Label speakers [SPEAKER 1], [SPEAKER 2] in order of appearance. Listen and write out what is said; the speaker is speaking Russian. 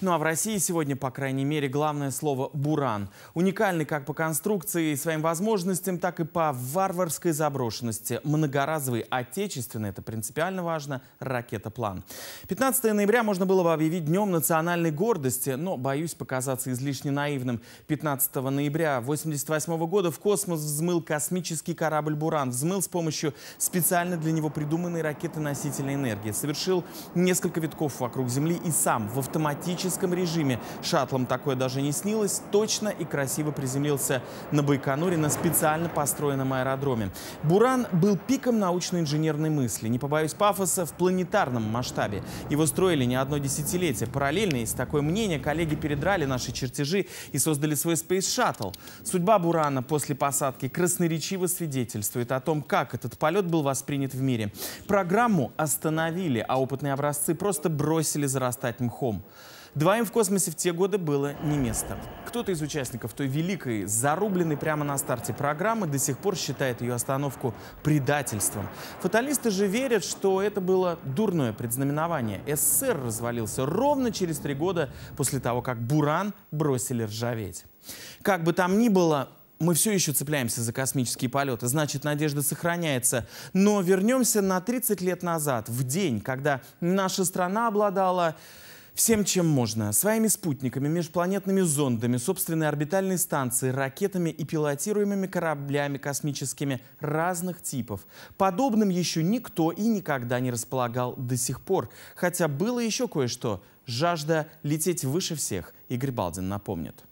[SPEAKER 1] Ну а в России сегодня, по крайней мере, главное слово «буран». Уникальный как по конструкции и своим возможностям, так и по варварской заброшенности. Многоразовый, отечественный, это принципиально важно, Ракета-план. 15 ноября можно было бы объявить Днем национальной гордости, но, боюсь показаться излишне наивным. 15 ноября 1988 года в космос взмыл космический корабль «Буран». Взмыл с помощью специально для него придуманной ракеты носителя энергии. Совершил несколько витков вокруг Земли и сам в автоматическом автоматическом режиме. Шаттлом такое даже не снилось. Точно и красиво приземлился на Байконуре на специально построенном аэродроме. Буран был пиком научно-инженерной мысли. Не побоюсь пафоса, в планетарном масштабе. Его строили не одно десятилетие. Параллельно, есть такое мнение, коллеги передрали наши чертежи и создали свой Space Shuttle. Судьба Бурана после посадки красноречиво свидетельствует о том, как этот полет был воспринят в мире. Программу остановили, а опытные образцы просто бросили зарастать мхом. Двоим в космосе в те годы было не место. Кто-то из участников той великой, зарубленной прямо на старте программы, до сих пор считает ее остановку предательством. Фаталисты же верят, что это было дурное предзнаменование. СССР развалился ровно через три года после того, как «Буран» бросили ржаветь. Как бы там ни было, мы все еще цепляемся за космические полеты, значит, надежда сохраняется. Но вернемся на 30 лет назад, в день, когда наша страна обладала Всем, чем можно. Своими спутниками, межпланетными зондами, собственной орбитальной станцией, ракетами и пилотируемыми кораблями космическими разных типов. Подобным еще никто и никогда не располагал до сих пор. Хотя было еще кое-что. Жажда лететь выше всех. Игорь Балдин напомнит.